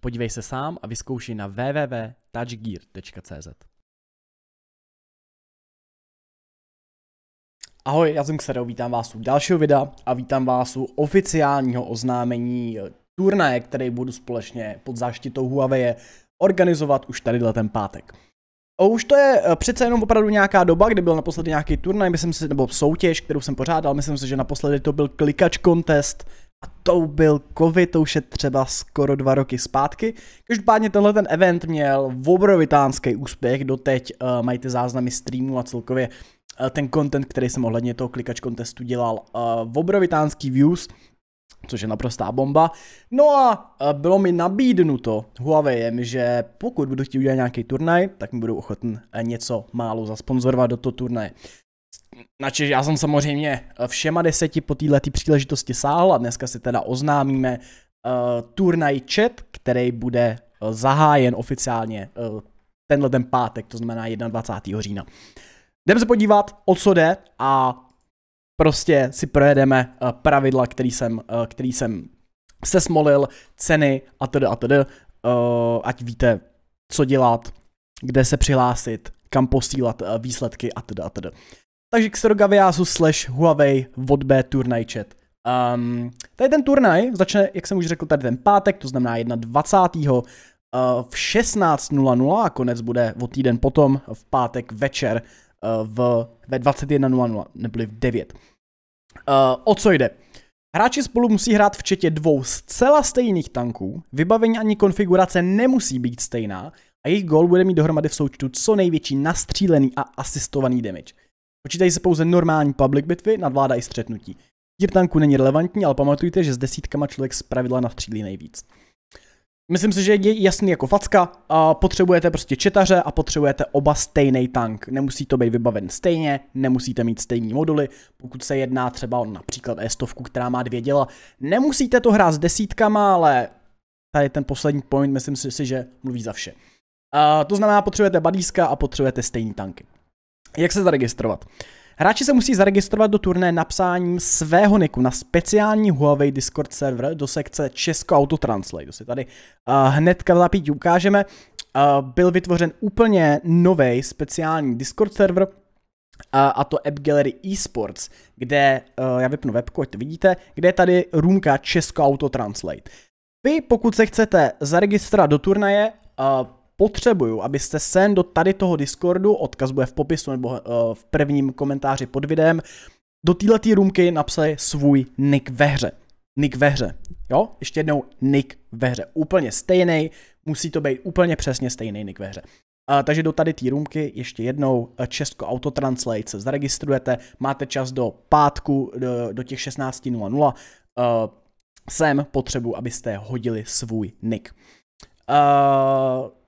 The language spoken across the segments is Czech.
Podívej se sám a vyzkoušej na www.touchgear.cz. Ahoj, já jsem Xero, vítám vás u dalšího videa a vítám vás u oficiálního oznámení turnaje, který budu společně pod záštitou Huawei organizovat už tady ten pátek. O, už to je eh, přece jenom opravdu nějaká doba, kdy byl naposledy nějaký turnaj, myslím si, nebo soutěž, kterou jsem pořádal, myslím si, že naposledy to byl klikač contest a to byl covid, to už je třeba skoro dva roky zpátky. Každopádně tenhle ten event měl obrovitánský úspěch, doteď uh, mají ty záznamy streamu a celkově uh, ten content, který jsem ohledně toho klikač kontestu dělal, uh, obrovitánský views, což je naprostá bomba. No a bylo mi nabídnuto Huawei, že pokud budu chtít udělat nějaký turnaj, tak mi budou ochoten něco málo zasponzorovat do toho turnaje. Znači, já jsem samozřejmě eh, všema deseti po této příležitosti sáhl a dneska si teda oznámíme uh, turnaj chat, který bude uh, zahájen oficiálně uh, tenhle ten pátek, to znamená 21. října. Jdeme se podívat, o co jde a prostě si projedeme uh, pravidla, který jsem, uh, který jsem se smolil, ceny a tedy a tedy, uh, ať víte, co dělat, kde se přihlásit, kam posílat výsledky a teda a teda takže Xerogaviasu slash Huawei Vodbe turnaj chat. Um, tady ten turnaj začne, jak jsem už řekl, tady ten pátek, to znamená 21. Uh, eh, v 16.00 a konec bude o týden potom v pátek večer uh, v, ve 21.00, neboli v 9. Uh, eh, o co jde? Hráči spolu musí hrát v četě dvou zcela stejných tanků, vybavení ani konfigurace nemusí být stejná a jejich gol bude mít dohromady v součtu co největší nastřílený a asistovaný damage. Počítají se pouze normální public bitvy, nadvláda i střetnutí. Tip tanku není relevantní, ale pamatujte, že s desítkama člověk z pravidla nastřílí nejvíc. Myslím si, že je jasný jako facka, a potřebujete prostě četaře a potřebujete oba stejný tank. Nemusí to být vybaven stejně, nemusíte mít stejný moduly, pokud se jedná třeba o například E100, která má dvě děla. Nemusíte to hrát s desítkama, ale tady ten poslední point, myslím si, že mluví za vše. A to znamená, potřebujete badíska a potřebujete stejný tanky. Jak se zaregistrovat? Hráči se musí zaregistrovat do turné napsáním svého niku na speciální Huawei Discord server do sekce Česko Auto Translate. To si tady uh, hnedka zapít ukážeme. Uh, byl vytvořen úplně nový speciální Discord server, a, to App Gallery eSports, kde, já vypnu webku, ať to vidíte, kde je tady růmka Česko Auto Translate. Vy, pokud se chcete zaregistrovat do turnaje, potřebuju, abyste sem do tady toho Discordu, odkaz bude v popisu nebo uh, v prvním komentáři pod videem, do této růmky napsali svůj nick ve hře. Nick ve hře. Jo? Ještě jednou nick ve hře. Úplně stejný, musí to být úplně přesně stejný nick ve hře. Uh, takže do tady té růmky ještě jednou eh, Česko Auto Translate se zaregistrujete, máte čas do pátku, do, do těch 16.00. Uh, sem potřebu, abyste hodili svůj nick. Uh,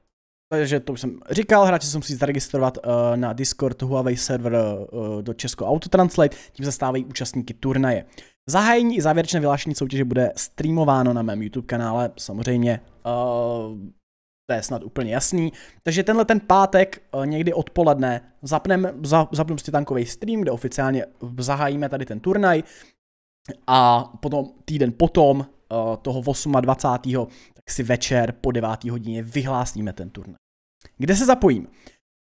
takže to už jsem říkal, hráči se musí zaregistrovat uh, na Discord Huawei server uh, do Česko Autotranslate, tím se stávají účastníky turnaje. Zahájení i závěrečné vyhlášení soutěže bude streamováno na mém YouTube kanále, samozřejmě uh, to je snad úplně jasný. Takže tenhle ten pátek někdy odpoledne zapneme, za, zapnu si tankový stream, kde oficiálně zahájíme tady ten turnaj a potom týden potom toho 28. tak si večer po 9. hodině vyhlásíme ten turnaj kde se zapojím.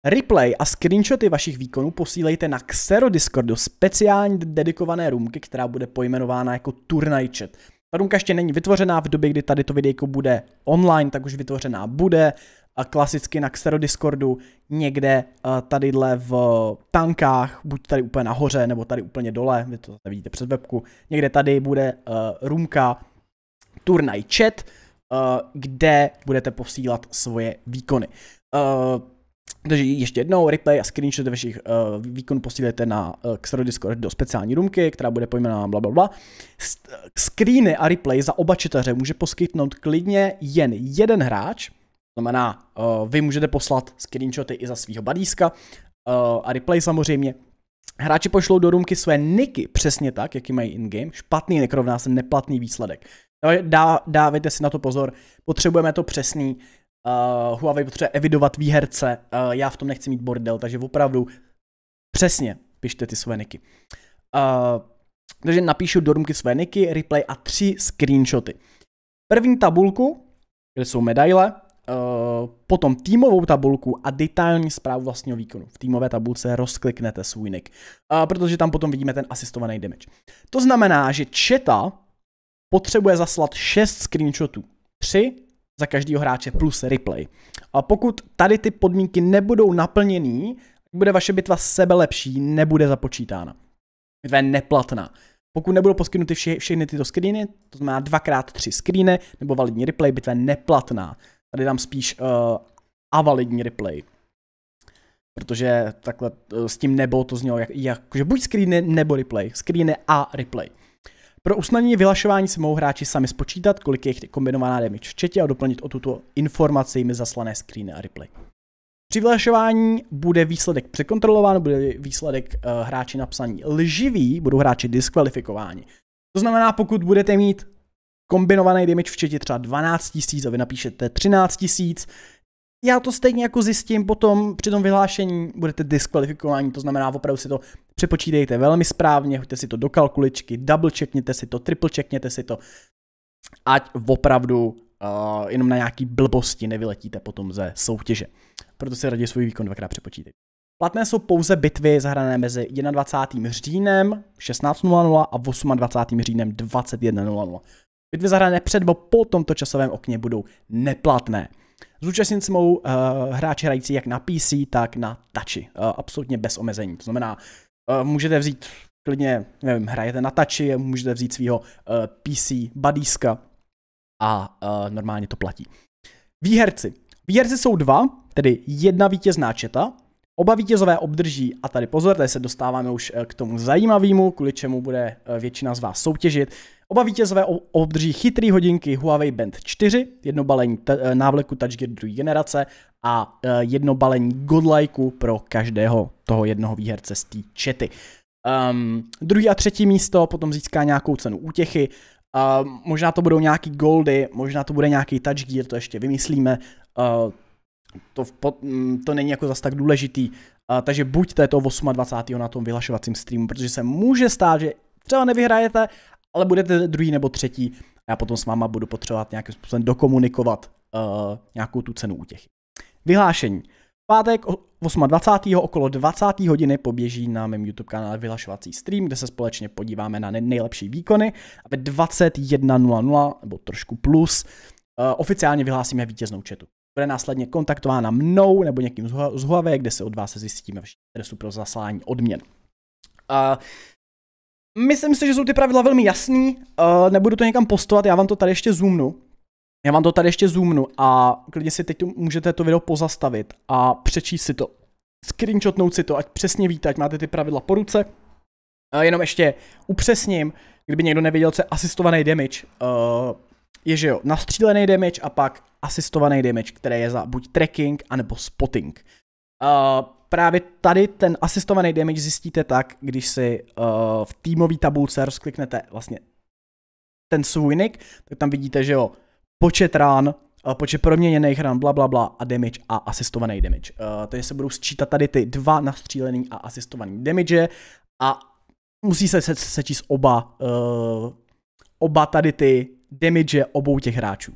Replay a screenshoty vašich výkonů posílejte na Xero Discordu speciálně dedikované růmky, která bude pojmenována jako Turnaj Chat. Ta růmka ještě není vytvořená v době, kdy tady to videjko bude online, tak už vytvořená bude. A klasicky na Xero Discordu někde eh, tadyhle v tankách, buď tady úplně nahoře, nebo tady úplně dole, vy to vidíte přes webku, někde tady bude uh, Turnaj Chat, eh, kde budete posílat svoje výkony. Uh, takže ještě jednou, replay a screenshot vašich uh, eh, výkonů posílejte na uh, Xero Discord do speciální rumky, která bude pojmenována bla, bla, bla. Screeny a replay za oba čitaře může poskytnout klidně jen jeden hráč, znamená, uh, vy můžete poslat screenshoty i za svého badíska uh, a replay samozřejmě. Hráči pošlou do rumky své niky přesně tak, jaký mají in-game. Špatný nekrovná se neplatný výsledek. No, dá, dávejte si na to pozor, potřebujeme to přesný, Uh, Huawei potřebuje evidovat výherce, uh, já v tom nechci mít bordel, takže opravdu přesně pište ty své niky. Uh, takže napíšu do rumky své niky, replay a tři screenshoty. První tabulku, kde jsou medaile, Uh, potom týmovou tabulku a detailní zprávu vlastního výkonu. V týmové tabulce rozkliknete svůj nick, uh, protože tam potom vidíme ten asistovaný damage. To znamená, že četa potřebuje zaslat 6 screenshotů. 3 za každého hráče plus replay. A pokud tady ty podmínky nebudou naplněný, bude vaše bitva sebe lepší, nebude započítána. Bitva je neplatná. Pokud nebudou poskytnuty vše, všechny tyto screeny, to znamená dvakrát tři screeny nebo validní replay, bitva je neplatná. Tady dám spíš uh, avalidní replay. Protože takhle uh, s tím nebo to znělo jak, jak že buď screeny nebo replay. Screeny a replay. Pro usnadnění vylašování si mohou hráči sami spočítat, kolik je jich kombinovaná damage v četě a doplnit o tuto informaci jimi zaslané screeny a replay. Při vylašování bude výsledek překontrolován, bude výsledek uh, hráči napsaný lživý, budou hráči diskvalifikováni. To znamená, pokud budete mít kombinovaný damage v četě třeba 12 000 a vy napíšete 13 000, já to stejně jako zjistím potom při tom vyhlášení, budete diskvalifikováni, to znamená opravdu si to přepočítejte velmi správně, hoďte si to do kalkuličky, double checkněte si to, triple checkněte si to, ať opravdu uh, jenom na nějaký blbosti nevyletíte potom ze soutěže. Proto si raději svůj výkon dvakrát přepočítejte. Platné jsou pouze bitvy zahrané mezi 21. říjnem 16.00 a 28. říjnem 21.00. Bitvy zahrané před po tomto časovém okně budou neplatné. Zúčastnit se mohou uh, eh, hráči hrající jak na PC, tak na tači. Uh, absolutně bez omezení. To znamená, uh, můžete vzít klidně, nevím, hrajete na tači, můžete vzít svého uh, PC badíska a uh, normálně to platí. Výherci. Výherci jsou dva, tedy jedna vítězná četa Oba vítězové obdrží, a tady pozor, tady se dostáváme už eh, k tomu zajímavému, kvůli čemu bude eh, většina z vás soutěžit. Oba vítězové obdrží chytrý hodinky Huawei Band 4, jedno balení eh, návleku Touch Gear druhé generace a jedno balení Godlike pro každého toho jednoho výherce z té čety. Um, druhý a třetí místo potom získá nějakou cenu útěchy, um, možná to budou nějaký goldy, možná to bude nějaký touch gear, to ještě vymyslíme. Uh, to, v, to není jako zas tak důležitý. A, takže buďte to 28. na tom vyhlašovacím streamu, protože se může stát, že třeba nevyhrajete, ale budete druhý nebo třetí. A já potom s váma budu potřebovat nějakým způsobem dokomunikovat uh, nějakou tu cenu útěchy. Vyhlášení. Pátek 28. okolo 20. hodiny poběží na mém YouTube kanále vyhlašovací stream, kde se společně podíváme na nejlepší výkony a ve 21.00 nebo trošku plus uh, oficiálně vyhlásíme vítěznou četu bude následně kontaktována mnou nebo někým z Huawei, kde se od vás zjistíme vaši adresu pro zaslání odměn. Uh, myslím si, že jsou ty pravidla velmi jasný, uh, nebudu to někam postovat, já vám to tady ještě zoomnu. Já vám to tady ještě zoomnu a klidně si teď můžete to video pozastavit a přečíst si to. Screenshotnout si to, ať přesně víte, ať máte ty pravidla po ruce. Uh, jenom ještě upřesním, kdyby někdo nevěděl, co je asistovaný damage. Uh, je, že jo, nastřílený damage a pak asistovaný damage, které je za buď tracking, anebo spotting. Uh, právě tady ten asistovaný damage zjistíte tak, když si uh, v týmový tabulce rozkliknete vlastně ten svůj nick, tak tam vidíte, že jo, počet rán, eh, počet proměněných ran, bla, bla, bla a damage a asistovaný damage. Uh, to je, se budou sčítat tady ty dva nastřílený a asistovaný damage a musí se sečíst oba, uh, oba tady ty damage obou těch hráčů.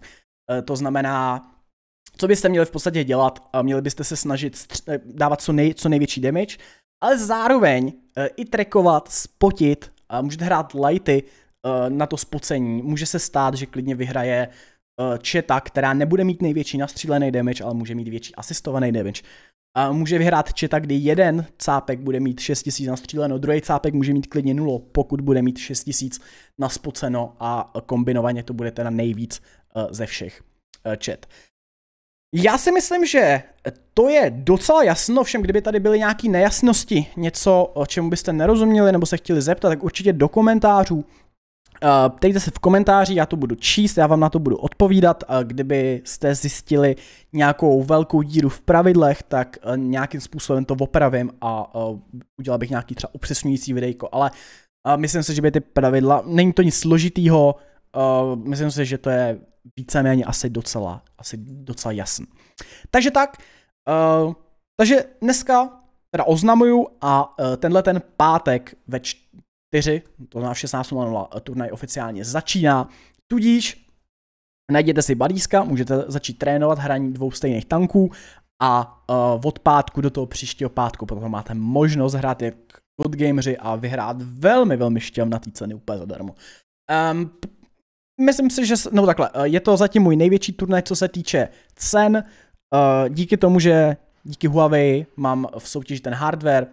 Eh, to znamená, co byste měli v podstatě dělat, měli byste se snažit eh, dávat co, nej, co největší damage, ale zároveň eh, i trekovat, spotit, můžete hrát lighty na to spocení, může se stát, že klidně vyhraje četa, která nebude mít největší nastřílený damage, ale může mít větší asistovaný damage a může vyhrát četa, kdy jeden cápek bude mít 6000 nastříleno, druhý cápek může mít klidně nulo, pokud bude mít 6000 naspoceno a kombinovaně to bude teda nejvíc eh, ze všech čet. Eh, Já si myslím, že to je docela jasno, všem kdyby tady byly nějaké nejasnosti, něco, čemu byste nerozuměli nebo se chtěli zeptat, tak určitě do komentářů Eh, ptejte se v komentáři, já to budu číst, já vám na to budu odpovídat. Kdybyste zjistili nějakou velkou díru v pravidlech, tak eh, nějakým způsobem to opravím a eh, udělal bych nějaký třeba upřesňující videjko. Ale myslím si, že by ty pravidla, není to nic složitýho, myslím si, že to je víceméně asi docela, asi docela jasný. Takže tak, takže dneska teda oznamuju a tenhle ten pátek ve 4, to znamená 16.00 eh, turnaj oficiálně začíná, tudíž najděte si balízka, můžete začít trénovat hraní dvou stejných tanků a uh, od pátku do toho příštího pátku potom máte možnost hrát jak od gameři a vyhrát velmi, velmi šťavnatý ceny úplně zadarmo. Um, myslím si, že, no takhle, eh, je to zatím můj největší turnaj, co se týče cen, uh, díky tomu, že díky Huawei mám v soutěži ten hardware,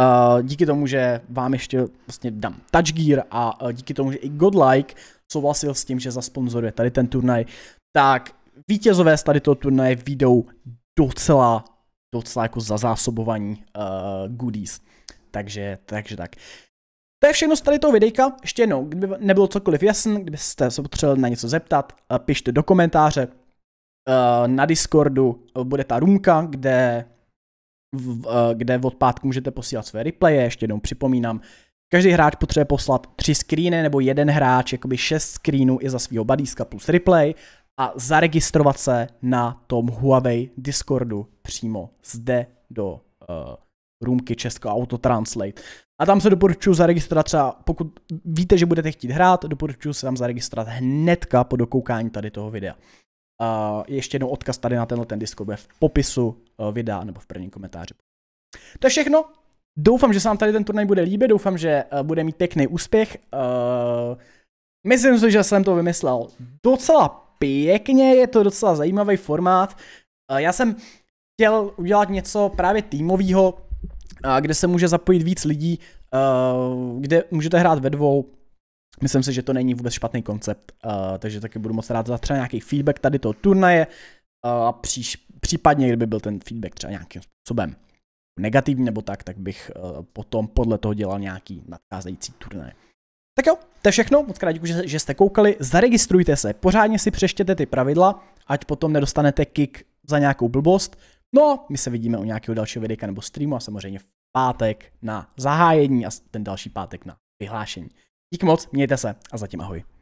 Eh, díky tomu, že vám ještě vlastně dám Touch Gear a uh, díky tomu, že i Godlike souhlasil s tím, že zasponzoruje tady ten turnaj, tak vítězové z tady toho turnaje výjdou docela, docela jako za zásobování uh, goodies. Takže, takže tak. To je všechno z tady toho videjka. Ještě jednou, kdyby nebylo cokoliv jasný, kdybyste se potřebovali na něco zeptat, pište do komentáře. Na Discordu bude ta roomka, kde v, eh, kde od pátku můžete posílat své replaye, ještě jednou připomínám, Každý hráč potřebuje poslat tři screeny nebo jeden hráč, jakoby šest screenů i za svého badíska plus replay a zaregistrovat se na tom Huawei Discordu přímo zde do uh, eh, roomky Česko Auto Translate. A tam se doporučuji zaregistrovat třeba, pokud víte, že budete chtít hrát, doporučuji se tam zaregistrovat hnedka po dokoukání tady toho videa. Uh, ještě jednou odkaz tady na tenhle ten disko bude v popisu uh, videa nebo v prvním komentáři. To je všechno. Doufám, že se vám tady ten turnaj bude líbit, doufám, že uh, bude mít pěkný úspěch. Uh, myslím si, že jsem to vymyslel docela pěkně, je to docela zajímavý formát. Uh, já jsem chtěl udělat něco právě týmového, uh, kde se může zapojit víc lidí, uh, kde můžete hrát ve dvou, Myslím si, že to není vůbec špatný koncept, uh, takže taky budu moc rád za třeba nějaký feedback tady toho turnaje eh, a příš, případně, kdyby byl ten feedback třeba nějakým způsobem negativní nebo tak, tak bych uh, potom podle toho dělal nějaký nadcházející turnaje. Tak jo, to je všechno, moc krát děkuji, že jste koukali, zaregistrujte se, pořádně si přeštěte ty pravidla, ať potom nedostanete kick za nějakou blbost. No, my se vidíme u nějakého dalšího videa nebo streamu a samozřejmě v pátek na zahájení a ten další pátek na vyhlášení. Díky moc, mějte se a zatím ahoj.